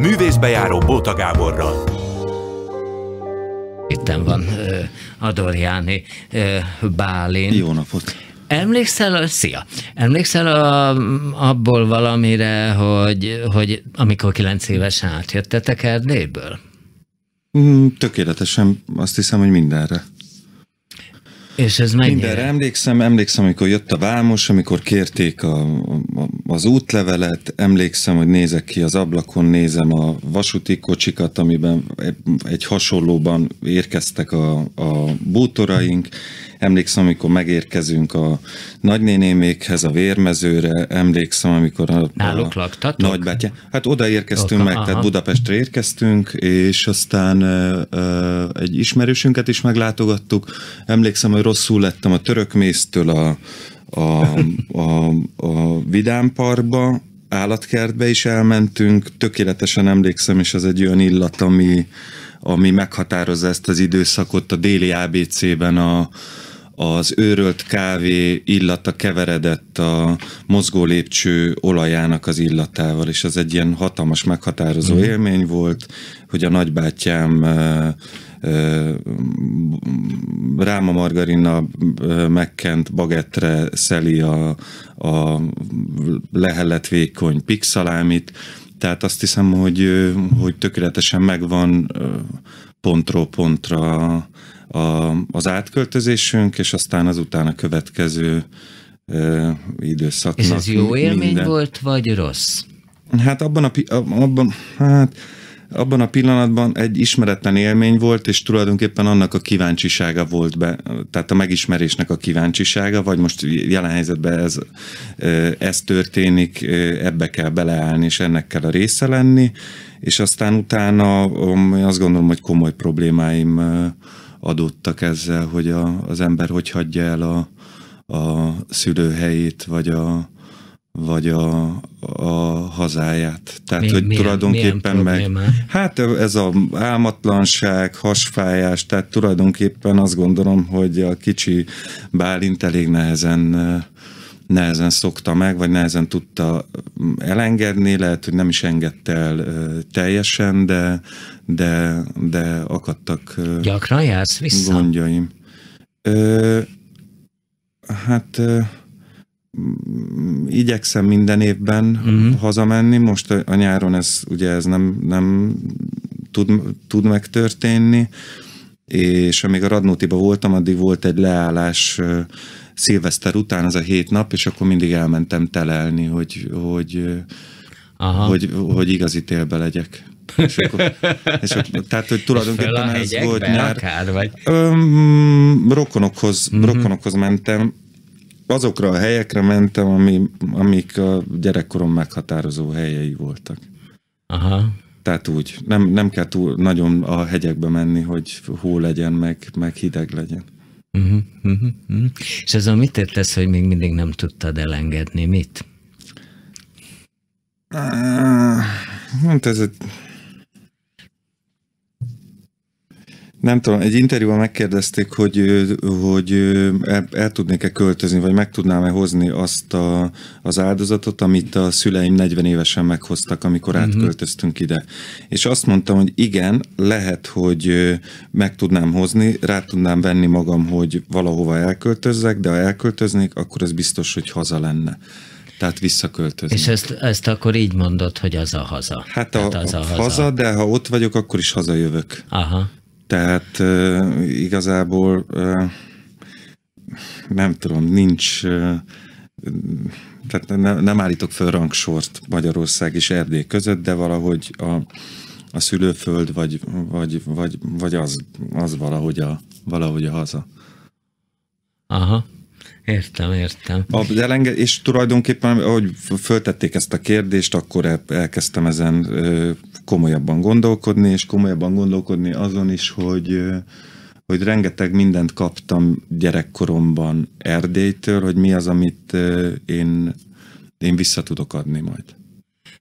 művészbejáró Bóta Gáborral. Itten van Adorjáni Bálint. Jó napot! Emlékszel, szia, emlékszel a, abból valamire, hogy, hogy amikor kilenc évesen átjöttetek Erdélyből? Mm, tökéletesen, azt hiszem, hogy mindenre. És ez mennyi? Mindenre emlékszem, emlékszem, amikor jött a vámos, amikor kérték a, a, az útlevelet, emlékszem, hogy nézek ki az ablakon, nézem a vasúti kocsikat, amiben egy hasonlóban érkeztek a, a bútoraink, Emlékszem, amikor megérkezünk a nagynénémékhez, a vérmezőre, emlékszem, amikor a, Náluk a nagybátyja. Hát oda érkeztünk meg, aha. tehát Budapestre érkeztünk, és aztán ö, ö, egy ismerősünket is meglátogattuk. Emlékszem, hogy rosszul lettem a törökmésztől a, a, a, a Vidám állatkertbe is elmentünk, tökéletesen emlékszem, és az egy olyan illat, ami, ami meghatározza ezt az időszakot a déli ABC-ben a, az őrölt kávé illata keveredett a mozgó lépcső olajának az illatával, és ez egy ilyen hatalmas, meghatározó mm. élmény volt, hogy a nagybátyám ráma margarina megkent bagettre szeli a, a lehellet vékony pixalámit, tehát azt hiszem, hogy, hogy tökéletesen megvan pontról pontra a, az átköltözésünk, és aztán az utána következő ö, időszaknak. És ez jó élmény minden. volt, vagy rossz? Hát abban a, abban, hát, abban a pillanatban egy ismeretlen élmény volt, és tulajdonképpen annak a kíváncsisága volt be, tehát a megismerésnek a kíváncsisága, vagy most jelen helyzetben ez, ez történik, ebbe kell beleállni, és ennek kell a része lenni, és aztán utána azt gondolom, hogy komoly problémáim adódtak ezzel, hogy a, az ember hogy hagyja el a, a szülőhelyét, vagy a, vagy a, a hazáját. Tehát, Mi, hogy milyen, tulajdonképpen milyen meg... Hát ez a álmatlanság, hasfájás, tehát tulajdonképpen azt gondolom, hogy a kicsi Bálint elég nehezen nehezen szokta meg, vagy nehezen tudta mm, elengedni, lehet, hogy nem is engedte el teljesen, de, de, de akadtak Gyakran jársz vissza? gondjaim. Ö, hát ö, mm, igyekszem minden évben uh-huh. hazamenni, most a nyáron ez ugye ez nem, nem tud, tud megtörténni, és amíg a Radnótiba voltam, addig volt egy leállás szilveszter után, az a hét nap, és akkor mindig elmentem telelni, hogy, hogy, Aha. hogy, hogy igazi télbe legyek. és akkor, és akkor, tehát, hogy tulajdonképpen ez volt nyár. Akár, vagy? Öm, rokonokhoz, mm-hmm. rokonokhoz mentem, azokra a helyekre mentem, ami, amik a gyerekkorom meghatározó helyei voltak. Aha. Tehát úgy, nem, nem kell túl nagyon a hegyekbe menni, hogy hó legyen, meg, meg hideg legyen. Uh-huh, uh-huh, uh-huh. És azon mit értesz, hogy még mindig nem tudtad elengedni? Mit? Uh, hát ez egy nem tudom, egy interjúban megkérdezték, hogy, hogy el, el tudnék-e költözni, vagy meg tudnám-e hozni azt a, az áldozatot, amit a szüleim 40 évesen meghoztak, amikor uh-huh. átköltöztünk ide. És azt mondtam, hogy igen, lehet, hogy meg tudnám hozni, rá tudnám venni magam, hogy valahova elköltözzek, de ha elköltöznék, akkor ez biztos, hogy haza lenne. Tehát visszaköltözni. És ezt, ezt akkor így mondod, hogy az a haza. Hát a, az a, a haza, haza, de ha ott vagyok, akkor is hazajövök. Aha. Tehát igazából nem tudom, nincs, tehát ne, nem állítok föl rangsort Magyarország és Erdély között, de valahogy a, a szülőföld, vagy, vagy, vagy, vagy az, az valahogy, a, valahogy a haza. Aha, értem, értem. A, de és tulajdonképpen, ahogy föltették ezt a kérdést, akkor el, elkezdtem ezen komolyabban gondolkodni, és komolyabban gondolkodni azon is, hogy, hogy rengeteg mindent kaptam gyerekkoromban Erdélytől, hogy mi az, amit én, én vissza tudok adni majd.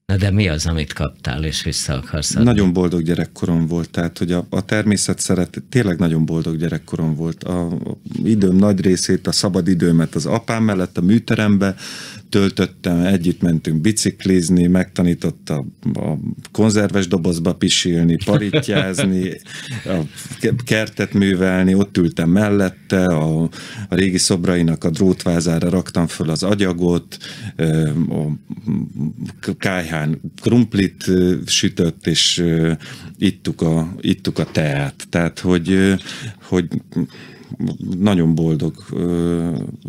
Na de mi az, amit kaptál, és vissza akarsz adni? Nagyon boldog gyerekkorom volt, tehát hogy a, a természet szeret, tényleg nagyon boldog gyerekkorom volt. A, a időm nagy részét, a szabad időmet az apám mellett, a műterembe töltöttem, együtt mentünk biciklizni, megtanította a konzerves dobozba pisilni, paritjázni, a kertet művelni, ott ültem mellette, a, a régi szobrainak a drótvázára raktam föl az agyagot, a kájhán krumplit sütött, és ittuk a, ittuk a teát. Tehát, hogy, hogy nagyon boldog,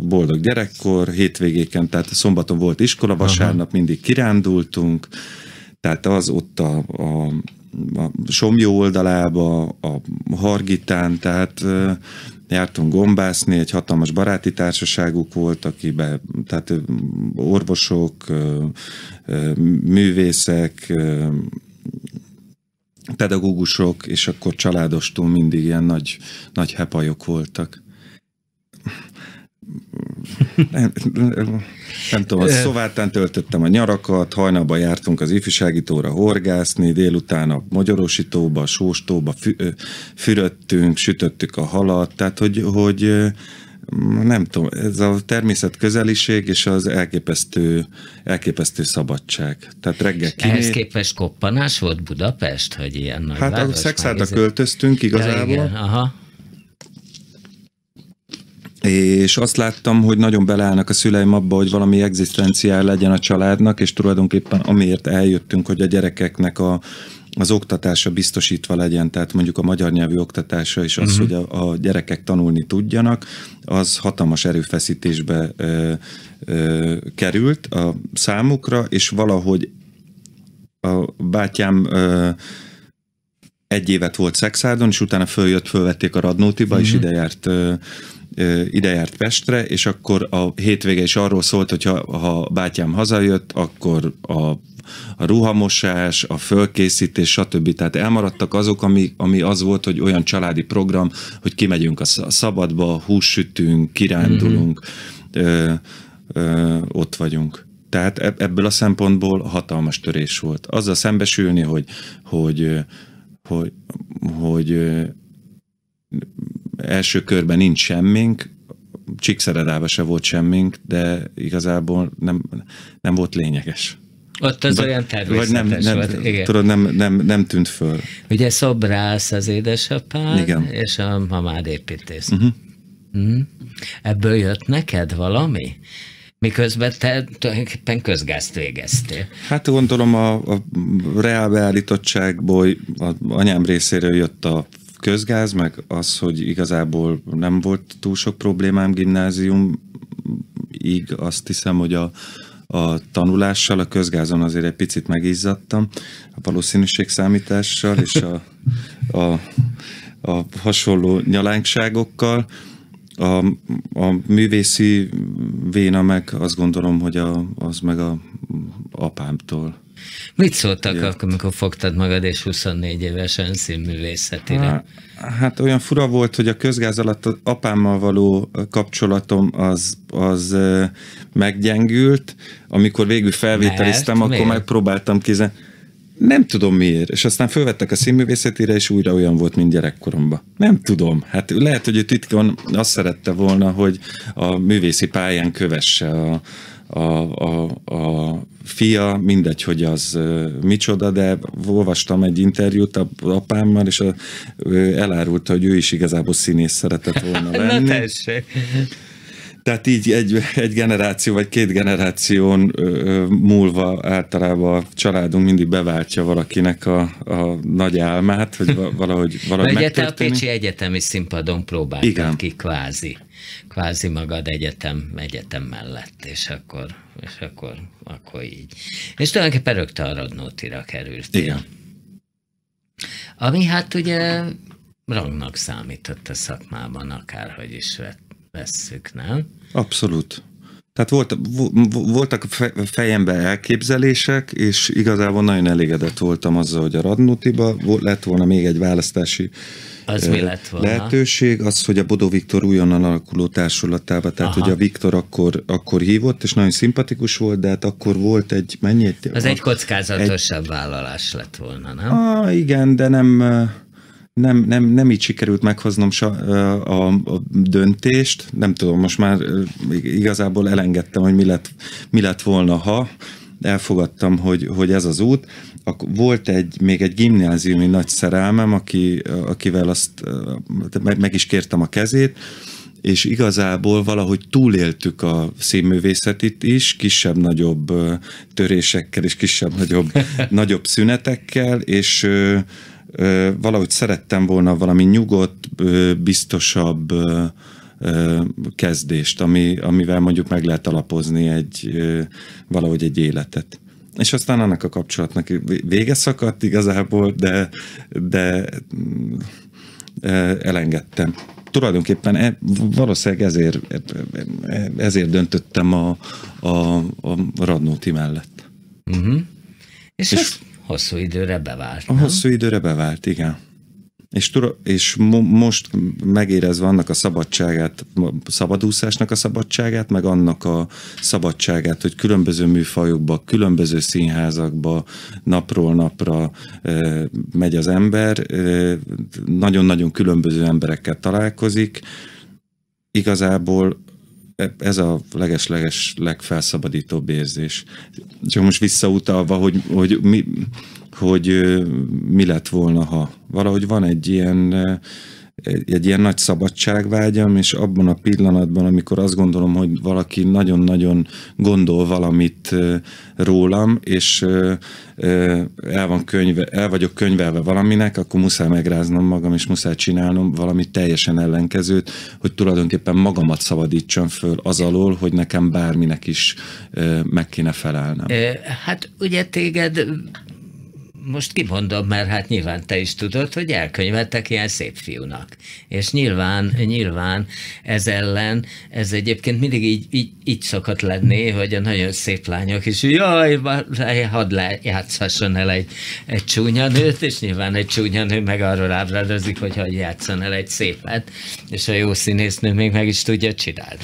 boldog gyerekkor, hétvégéken, tehát szombaton volt iskola, vasárnap Aha. mindig kirándultunk, tehát az ott a, a, a Somjó oldalába, a Hargitán, tehát jártunk gombászni, egy hatalmas baráti társaságuk volt, akibe, tehát orvosok, művészek, pedagógusok, és akkor családostól mindig ilyen nagy, nagy hepajok voltak. Nem, nem, nem, nem tudom, a eh. szovátán töltöttem a nyarakat, hajnalban jártunk az ifjúságítóra horgászni, délután a magyarosítóba, a sóstóba fü, fürödtünk, sütöttük a halat, tehát hogy, hogy nem tudom, ez a természet közeliség és az elképesztő, elképesztő szabadság. Tehát reggel kinyit. Ehhez képest koppanás volt Budapest, hogy ilyen nagy Hát város, a ez... költöztünk igazából. Ja, igen, aha és azt láttam, hogy nagyon beleállnak a szüleim abba, hogy valami egzisztenciál legyen a családnak, és tulajdonképpen amiért eljöttünk, hogy a gyerekeknek a az oktatása biztosítva legyen, tehát mondjuk a magyar nyelvű oktatása és az, uh-huh. hogy a, a gyerekek tanulni tudjanak, az hatalmas erőfeszítésbe ö, ö, került a számukra, és valahogy a bátyám ö, egy évet volt Szexárdon, és utána följött, fölvették a Radnótiba, uh-huh. és mhm. ide járt ö, ide járt Pestre, és akkor a hétvége is arról szólt, hogy ha, ha bátyám hazajött, akkor a a ruhamosás, a fölkészítés, stb. Tehát elmaradtak azok, ami, ami az volt, hogy olyan családi program, hogy kimegyünk a szabadba, hússütünk, kirándulunk, mm-hmm. ö, ö, ott vagyunk. Tehát ebből a szempontból hatalmas törés volt. Azzal szembesülni, hogy, hogy, hogy, hogy első körben nincs semmink, Csíkszeredába se volt semmink, de igazából nem, nem volt lényeges. Ott az olyan természetes vagy nem, nem, volt, igen. Tudod, nem, nem, nem tűnt föl. Ugye szobrász az édesapád, igen. és a mamád építész. Uh-huh. Mm. Ebből jött neked valami? miközben te tulajdonképpen közgázt végeztél. Hát gondolom a, a reál beállítottságból a anyám részéről jött a közgáz, meg az, hogy igazából nem volt túl sok problémám így azt hiszem, hogy a, a tanulással, a közgázon azért egy picit megizzadtam, a számítással és a, a, a hasonló nyalánkságokkal. A, a művészi véna meg azt gondolom, hogy a, az meg a apámtól Mit szóltak akkor, amikor fogtad magad, és 24 évesen színművészetire? Hát olyan fura volt, hogy a közgáz alatt az apámmal való kapcsolatom az, az meggyengült. Amikor végül felvételiztem, Mert? akkor Miért? megpróbáltam kézen. Nem tudom miért. És aztán felvettek a színművészetére, és újra olyan volt, mint gyerekkoromban. Nem tudom. Hát lehet, hogy itt titkon azt szerette volna, hogy a művészi pályán kövesse a, a, a, a fia, mindegy, hogy az micsoda, de olvastam egy interjút a apámmal, és a, elárulta, hogy ő is igazából színész szeretett volna lenni. Na Tehát így egy, egy generáció vagy két generáción múlva általában a családunk mindig beváltja valakinek a, a nagy álmát, hogy valahogy, valahogy Egyetem a Pécsi Egyetemi Színpadon próbáltak Igen. ki kvázi kvázi magad egyetem, egyetem mellett, és akkor, és akkor, akkor így. És tulajdonképpen rögtön a Radnótira kerültél. Igen. Ami hát ugye rangnak számított a szakmában, akárhogy is vesszük, nem? Abszolút. Tehát volt, voltak fejemben elképzelések, és igazából nagyon elégedett voltam azzal, hogy a Radnótiba lett volna még egy választási az mi lett volna? lehetőség, az, hogy a Bodó Viktor újonnan alakuló társulatába, tehát Aha. hogy a Viktor akkor, akkor hívott, és nagyon szimpatikus volt, de hát akkor volt egy, mennyi? az a, egy kockázatosabb egy... vállalás lett volna, nem? Ah, igen, de nem nem, nem, nem így sikerült meghoznom a, a döntést, nem tudom, most már igazából elengedtem, hogy mi lett, mi lett volna, ha, elfogadtam, hogy, hogy ez az út. Ak- volt egy, még egy gimnáziumi nagy szerelmem, aki, akivel azt meg, meg is kértem a kezét, és igazából valahogy túléltük a színművészetit is, kisebb-nagyobb törésekkel és kisebb-nagyobb nagyobb szünetekkel, és valahogy szerettem volna valami nyugodt, biztosabb, kezdést, ami, amivel mondjuk meg lehet alapozni egy, valahogy egy életet és aztán annak a kapcsolatnak vége szakadt igazából, de, de elengedtem. Tulajdonképpen e, valószínűleg ezért, ezért döntöttem a, a, a Radnóti mellett. Uh-huh. És, és hosszú időre bevált. A nem? hosszú időre bevált, igen és, és mo- most megérezve annak a szabadságát, szabadúszásnak a szabadságát, meg annak a szabadságát, hogy különböző műfajokba, különböző színházakba napról napra e, megy az ember, e, nagyon-nagyon különböző emberekkel találkozik. Igazából e, ez a leges-leges legfelszabadítóbb érzés. Csak most visszautalva, hogy, hogy mi, hogy mi lett volna, ha. Valahogy van egy ilyen, egy ilyen nagy szabadságvágyam, és abban a pillanatban, amikor azt gondolom, hogy valaki nagyon-nagyon gondol valamit rólam, és el, van könyve, el vagyok könyvelve valaminek, akkor muszáj megráznom magam, és muszáj csinálnom valami teljesen ellenkezőt, hogy tulajdonképpen magamat szabadítsam föl az alól, hogy nekem bárminek is meg kéne felelnem. Hát ugye téged most kimondom, mert hát nyilván te is tudod, hogy elkönyveltek ilyen szép fiúnak. És nyilván, nyilván ez ellen, ez egyébként mindig így, így, így szokott lenni, hogy a nagyon szép lányok is, jaj, hadd le, játszhasson el egy, egy csúnya nőt, és nyilván egy csúnya nő meg arról ábrázolik, hogy hagyj játszon el egy szépet, és a jó színésznő még meg is tudja csinálni.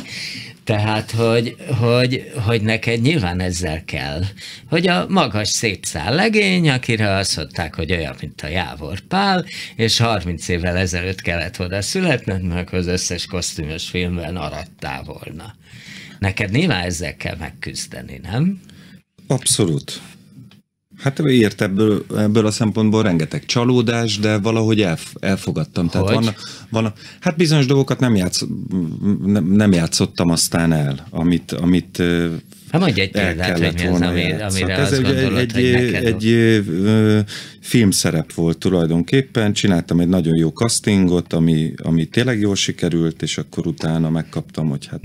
Tehát, hogy, hogy, hogy neked nyilván ezzel kell, hogy a magas szép szál legény, akire azt mondták, hogy olyan, mint a Jávor Pál, és 30 évvel ezelőtt kellett volna születned, mert az összes kosztümös filmben arattál volna. Neked nyilván ezzel kell megküzdeni, nem? Abszolút. Hát ért ebből, ebből a szempontból rengeteg csalódás, de valahogy elf, elfogadtam. Tehát van, van, hát bizonyos dolgokat nem, játsz, nem, nem játszottam aztán el, amit, amit Hát mondj egy példát, hogy mi az, ami, amire hát Ez azt gondolod, egy, hogy egy ö, filmszerep volt tulajdonképpen, csináltam egy nagyon jó castingot, ami, ami tényleg jól sikerült, és akkor utána megkaptam, hogy hát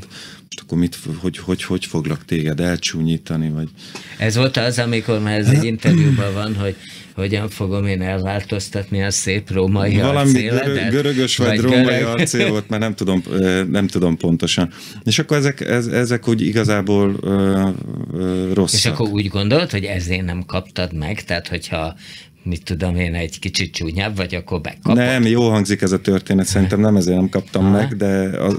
akkor mit, hogy, hogy, hogy foglak téged elcsúnyítani, vagy... Ez volt az, amikor már ez egy interjúban van, hogy hogyan fogom én elváltoztatni a szép római Valami görög, görögös vagy, vagy római görög. volt, már nem tudom, nem tudom pontosan. És akkor ezek, ez, ezek úgy igazából rosszak. És akkor úgy gondolt, hogy ezért nem kaptad meg, tehát hogyha mit tudom én, egy kicsit csúnyább vagy, akkor megkapod. Nem, jó hangzik ez a történet, szerintem nem ezért nem kaptam ha. meg, de a,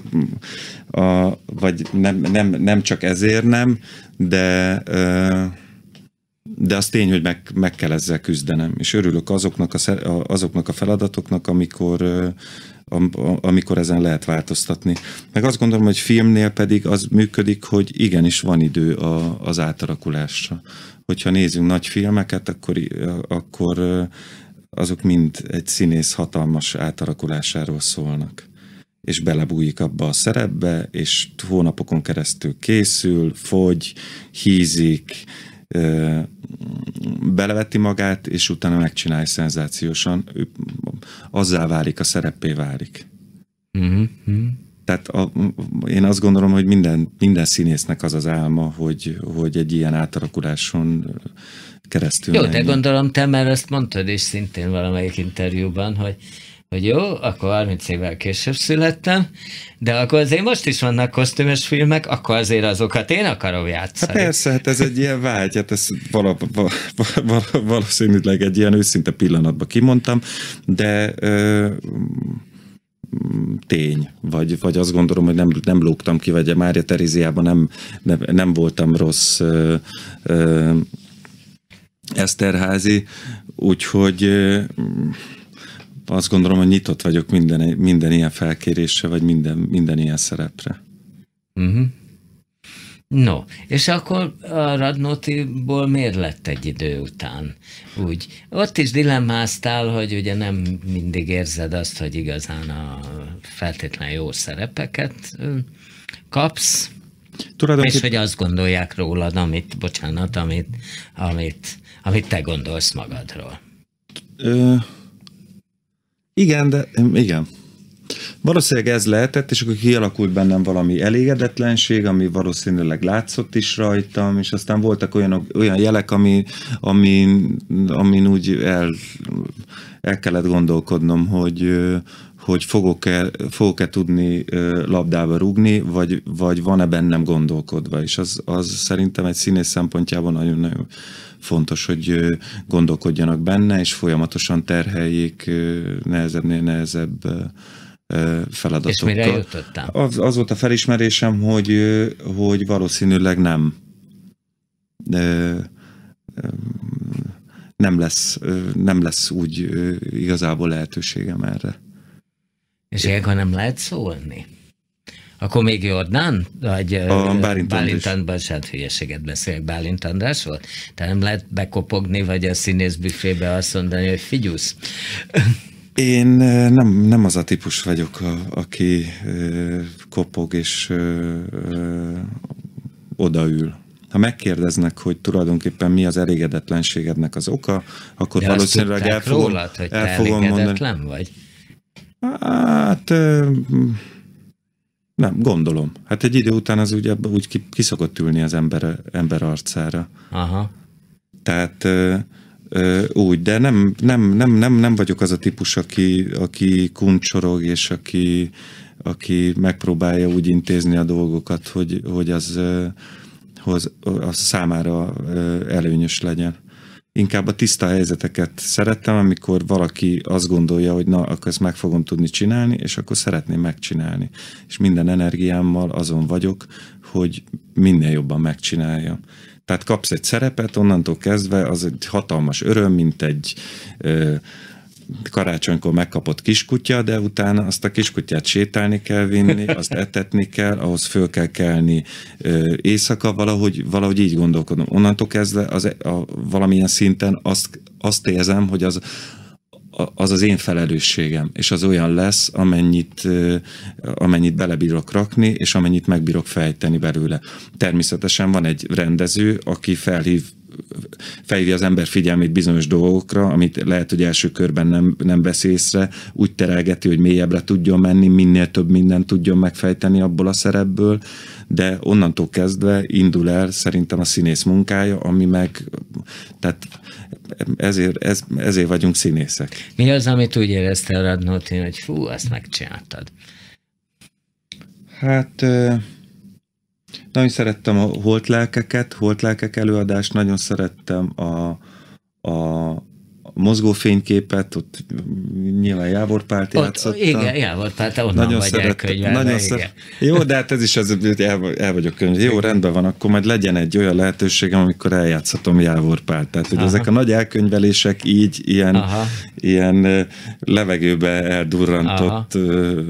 a, vagy nem, nem, nem csak ezért nem, de de az tény, hogy meg, meg kell ezzel küzdenem, és örülök azoknak a, azoknak a feladatoknak, amikor am, amikor ezen lehet változtatni. Meg azt gondolom, hogy filmnél pedig az működik, hogy igenis van idő a, az átalakulásra. Hogyha nézünk nagy filmeket, akkor, akkor azok mind egy színész hatalmas átalakulásáról szólnak és belebújik abba a szerepbe, és hónapokon keresztül készül, fogy, hízik, beleveti magát, és utána megcsinálja szenzációsan, ő azzá válik, a szereppé válik. Mm-hmm. Tehát a, én azt gondolom, hogy minden, minden színésznek az az álma, hogy, hogy egy ilyen átalakuláson keresztül Jó, menjen. de gondolom te már ezt mondtad is szintén valamelyik interjúban, hogy hogy jó, akkor 30 évvel később születtem, de akkor azért most is vannak kosztümös filmek, akkor azért azokat én akarom játszani. Hát persze, hát ez egy ilyen vágy, hát ez vala, vala, vala, valószínűleg egy ilyen őszinte pillanatban kimondtam, de ö, tény, vagy, vagy azt gondolom, hogy nem, nem lógtam ki, vagy a Mária Teréziában nem, nem, nem voltam rossz ö, ö, Eszterházi, úgyhogy ö, azt gondolom, hogy nyitott vagyok minden, minden ilyen felkérésre, vagy minden, minden ilyen szerepre. Uh-huh. No, és akkor a Radnótiból miért lett egy idő után? Úgy. Ott is dilemmáztál, hogy ugye nem mindig érzed azt, hogy igazán a feltétlen jó szerepeket kapsz, Tulajdonképp... és hogy azt gondolják rólad, amit, bocsánat, amit, amit, amit te gondolsz magadról. Ö igen, de igen. Valószínűleg ez lehetett, és akkor kialakult bennem valami elégedetlenség, ami valószínűleg látszott is rajtam, és aztán voltak olyan, olyan jelek, ami, amin, amin úgy el, el kellett gondolkodnom, hogy, hogy fogok-e, fogok-e tudni labdába rúgni, vagy, vagy van-e bennem gondolkodva, és az, az szerintem egy színész szempontjából nagyon-nagyon fontos, hogy gondolkodjanak benne, és folyamatosan terheljék nehezebbnél nehezebb feladatokkal. És mire jutottam? Az, az volt a felismerésem, hogy, hogy valószínűleg nem. De, nem lesz, nem lesz úgy igazából lehetőségem erre. És ilyenkor nem lehet szólni? Akkor még Jordán? Vagy a Bálint, Bálint András. Bálint hát hülyeséget beszélek, Bálint András volt? Te nem lehet bekopogni, vagy a színészbüfébe azt mondani, hogy figyusz? Én nem, nem az a típus vagyok, a, aki kopog és ö, odaül. Ha megkérdeznek, hogy tulajdonképpen mi az elégedetlenségednek az oka, akkor De valószínűleg el fogom, rólad, hogy el fogom mondani. vagy? Hát nem, gondolom. Hát egy idő után az úgy, úgy kiszokott ki ülni az ember, ember arcára. Aha. Tehát ö, ö, úgy, de nem, nem, nem, nem, nem vagyok az a típus, aki, aki kuncsorog, és aki, aki megpróbálja úgy intézni a dolgokat, hogy, hogy az, hoz az számára előnyös legyen inkább a tiszta helyzeteket szerettem, amikor valaki azt gondolja, hogy na, akkor ezt meg fogom tudni csinálni, és akkor szeretném megcsinálni. És minden energiámmal azon vagyok, hogy minél jobban megcsinálja. Tehát kapsz egy szerepet, onnantól kezdve az egy hatalmas öröm, mint egy ö, karácsonykor megkapott kiskutya, de utána azt a kiskutyát sétálni kell vinni, azt etetni kell, ahhoz föl kell kelni éjszaka, valahogy, valahogy így gondolkodom. Onnantól kezdve az, a, valamilyen szinten azt, azt érzem, hogy az, az az én felelősségem, és az olyan lesz, amennyit, amennyit belebírok rakni, és amennyit megbírok fejteni belőle. Természetesen van egy rendező, aki felhív felhívja az ember figyelmét bizonyos dolgokra, amit lehet, hogy első körben nem, nem vesz észre, úgy terelgeti, hogy mélyebbre tudjon menni, minél több mindent tudjon megfejteni abból a szerepből, de onnantól kezdve indul el szerintem a színész munkája, ami meg, tehát ezért, ez, ezért vagyunk színészek. Mi az, amit úgy érezte a Radnóti, hogy fú, ezt megcsináltad? Hát... Uh nagyon szerettem a holt lelkek előadást, nagyon szerettem a, a, mozgó fényképet, ott nyilván Jávor Pált játszotta. Igen, Jávor Pált, onnan nagyon vagy szeret, nagyon szeret. Jó, de hát ez is az, el, el vagyok könyv. Jó, rendben van, akkor majd legyen egy olyan lehetőségem, amikor eljátszhatom Jávor Pált. Tehát, hogy Aha. ezek a nagy elkönyvelések így, ilyen, ilyen levegőbe eldurrantott Aha.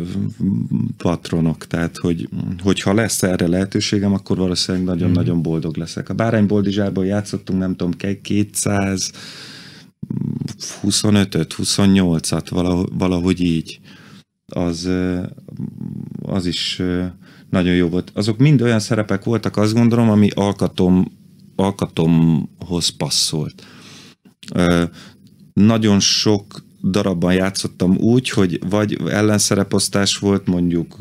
patronok. Tehát, hogy, hogyha lesz erre lehetőségem, akkor valószínűleg nagyon-nagyon hmm. boldog leszek. A Bárány Boldizsárban játszottunk, nem tudom, 200 25-öt, 28-at, valahogy, valahogy így. Az, az is nagyon jó volt. Azok mind olyan szerepek voltak, azt gondolom, ami alkatom, alkatomhoz passzolt. Nagyon sok darabban játszottam úgy, hogy vagy ellenszereposztás volt, mondjuk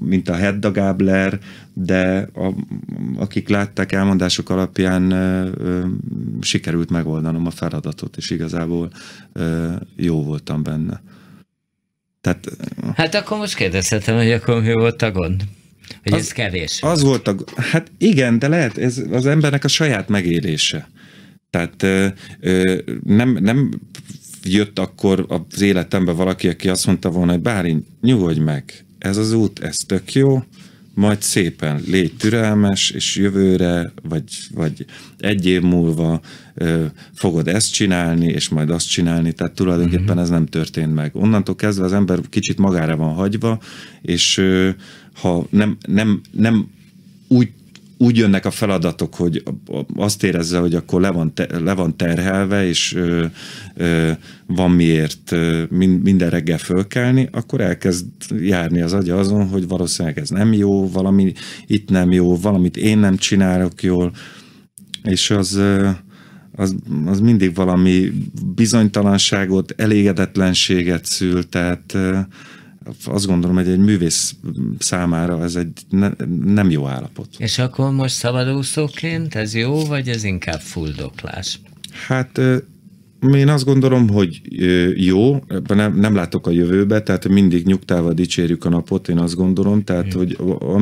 mint a Hedda Gabler, de a, akik látták elmondások alapján ö, ö, sikerült megoldanom a feladatot, és igazából ö, jó voltam benne. Tehát, hát akkor most kérdezhetem, hogy akkor mi volt a gond? Hogy az, ez kevés? Az volt a Hát igen, de lehet, ez az embernek a saját megélése. Tehát ö, ö, nem, nem jött akkor az életembe valaki, aki azt mondta volna, hogy Bárin, nyugodj meg, ez az út, ez tök jó, majd szépen légy türelmes, és jövőre, vagy, vagy egy év múlva ö, fogod ezt csinálni, és majd azt csinálni, tehát tulajdonképpen uh-huh. ez nem történt meg. Onnantól kezdve az ember kicsit magára van hagyva, és ö, ha nem, nem, nem úgy úgy jönnek a feladatok, hogy azt érezze, hogy akkor le van, te, le van terhelve, és ö, ö, van miért ö, minden reggel fölkelni, akkor elkezd járni az agya azon, hogy valószínűleg ez nem jó, valami itt nem jó, valamit én nem csinálok jól, és az... az, az mindig valami bizonytalanságot, elégedetlenséget szül, tehát azt gondolom, hogy egy művész számára ez egy ne, nem jó állapot. És akkor most szabadúszóként ez jó, vagy ez inkább fuldoklás? Hát én azt gondolom, hogy jó, nem, nem látok a jövőbe, tehát mindig nyugtával dicsérjük a napot, én azt gondolom, tehát hogy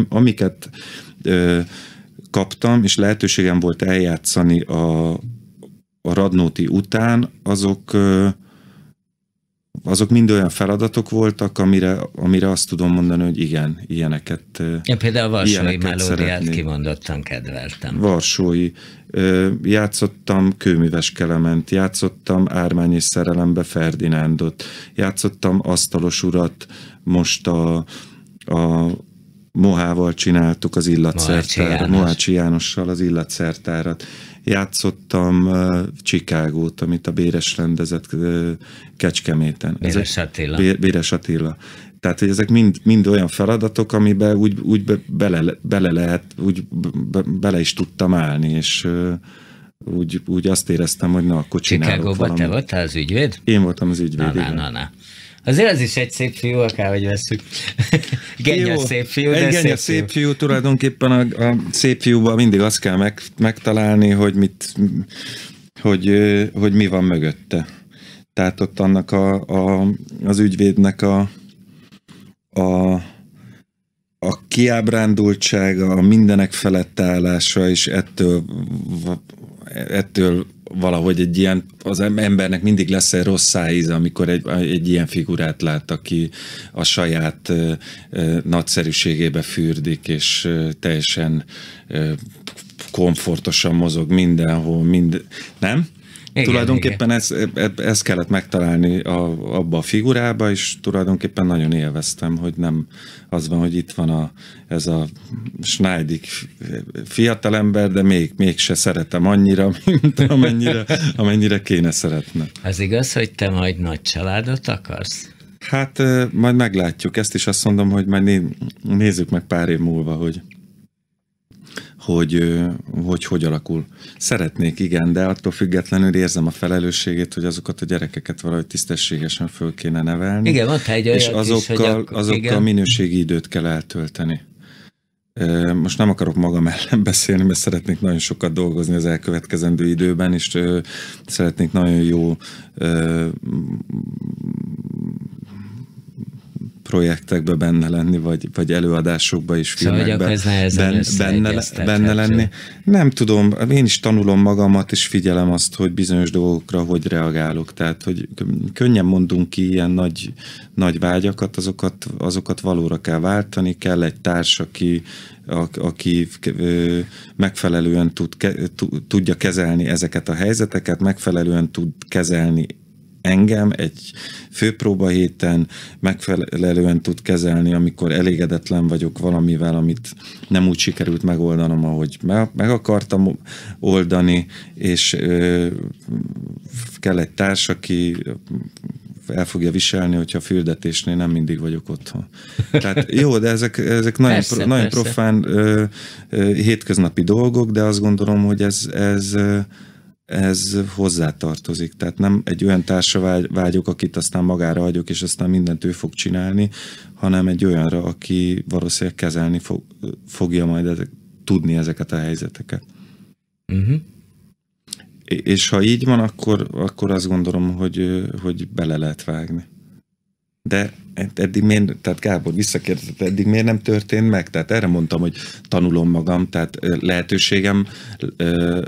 amiket kaptam, és lehetőségem volt eljátszani a, a Radnóti után, azok azok mind olyan feladatok voltak, amire, amire azt tudom mondani, hogy igen, ilyeneket Ja, például a Varsói Melódiát kimondottan kedveltem. Varsói. Játszottam Kőműves Kelement, játszottam Ármány és Szerelembe Ferdinándot, játszottam Asztalos Urat, most a, a Mohával csináltuk az illatszertárat, Mohácsi, János. Mohácsi Jánossal az illatszertárat, játszottam uh, Csikágót, amit a Béres rendezett uh, Kecskeméten. Béres Attila. Béres Attila. Tehát, hogy ezek mind, mind olyan feladatok, amiben úgy, úgy bele, bele lehet, úgy be, bele is tudtam állni, és uh, úgy, úgy azt éreztem, hogy na, akkor csinálok Chicago-ba te voltál az ügyvéd? Én voltam az ügyvéd, na, na, na, na. Azért az is egy szép fiú, akárhogy veszük. Gennyes szép fiú, de egy szép, fiú. szép fiú. tulajdonképpen a, a szép fiúban mindig azt kell meg, megtalálni, hogy, mit, hogy, hogy mi van mögötte. Tehát ott annak a, a, az ügyvédnek a, a, a kiábrándultsága, a mindenek felett állása, és ettől, ettől valahogy egy ilyen, az embernek mindig lesz egy rossz szájíze, amikor egy, egy ilyen figurát lát, aki a saját ö, ö, nagyszerűségébe fürdik, és ö, teljesen ö, komfortosan mozog mindenhol, mind, nem? Igen, tulajdonképpen igen. Ez, ez kellett megtalálni a, abba a figurába, és tulajdonképpen nagyon élveztem, hogy nem az van, hogy itt van a, ez a Schneidig fiatalember, de még, mégse szeretem annyira, mint amennyire, amennyire kéne szeretne. Az igaz, hogy te majd nagy családot akarsz? Hát majd meglátjuk ezt, is azt mondom, hogy majd nézzük meg pár év múlva, hogy hogy, hogy hogy alakul. Szeretnék, igen, de attól függetlenül érzem a felelősségét, hogy azokat a gyerekeket valahogy tisztességesen föl kéne nevelni. Igen, ott egy És azokkal, is, azokkal minőségi időt kell eltölteni. Most nem akarok magam ellen beszélni, mert szeretnék nagyon sokat dolgozni az elkövetkezendő időben, és szeretnék nagyon jó projektekbe benne lenni, vagy, vagy előadásokba is szóval, filmekbe szóval, ben, benne, benne lenni. Nem tudom, én is tanulom magamat, és figyelem azt, hogy bizonyos dolgokra hogy reagálok. Tehát, hogy könnyen mondunk ki ilyen nagy, nagy vágyakat, azokat, azokat valóra kell váltani, kell egy társ, aki, a, aki ö, megfelelően tud, ke, tudja kezelni ezeket a helyzeteket, megfelelően tud kezelni engem egy főpróba héten megfelelően tud kezelni, amikor elégedetlen vagyok valamivel, amit nem úgy sikerült megoldanom, ahogy meg akartam oldani, és kell egy társ, aki el fogja viselni, hogyha a fürdetésnél nem mindig vagyok otthon. Tehát jó, de ezek, ezek nagyon, persze, pro, nagyon persze. profán ö, ö, hétköznapi dolgok, de azt gondolom, hogy ez, ez ez hozzátartozik. Tehát nem egy olyan társa vágyok, akit aztán magára hagyok, és aztán mindent ő fog csinálni, hanem egy olyanra, aki valószínűleg kezelni fog, fogja majd ezek, tudni ezeket a helyzeteket. Uh-huh. És ha így van, akkor, akkor azt gondolom, hogy, hogy bele lehet vágni de eddig miért, tehát Gábor visszakérdezett, eddig miért nem történt meg? Tehát erre mondtam, hogy tanulom magam, tehát lehetőségem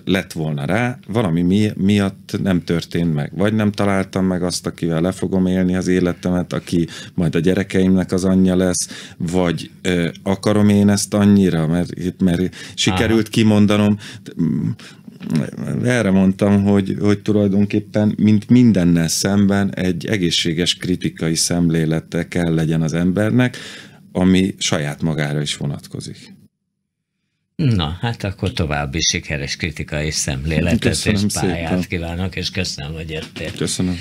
lett volna rá, valami mi, miatt nem történt meg. Vagy nem találtam meg azt, akivel le fogom élni az életemet, aki majd a gyerekeimnek az anyja lesz, vagy akarom én ezt annyira, mert, mert sikerült kimondanom erre mondtam, hogy, hogy tulajdonképpen, mint mindennel szemben egy egészséges kritikai szemlélete kell legyen az embernek, ami saját magára is vonatkozik. Na, hát akkor további sikeres kritikai szemléletet köszönöm és pályát szépen. kívánok, és köszönöm, hogy jöttél. Köszönöm.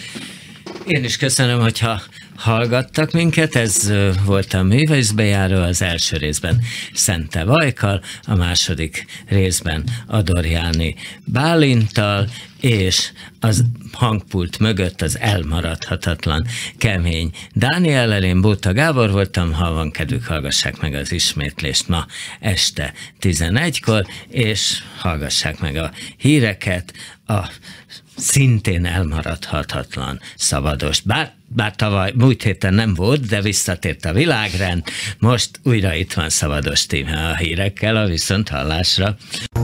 Én is köszönöm, hogyha hallgattak minket, ez volt a művészbejáró az első részben Szente Vajkal, a második részben Adorjáni Bálintal, és az hangpult mögött az elmaradhatatlan kemény Dániel Elén Bóta Gábor voltam, ha van kedvük, hallgassák meg az ismétlést ma este 11-kor, és hallgassák meg a híreket, a szintén elmaradhatatlan szabadost. Bár, bár tavaly, múlt héten nem volt, de visszatért a világrend. Most újra itt van szabados tíme a hírekkel, a viszont hallásra.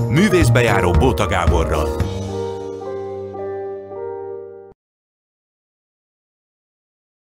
Művészbejáró Bóta Gáborral.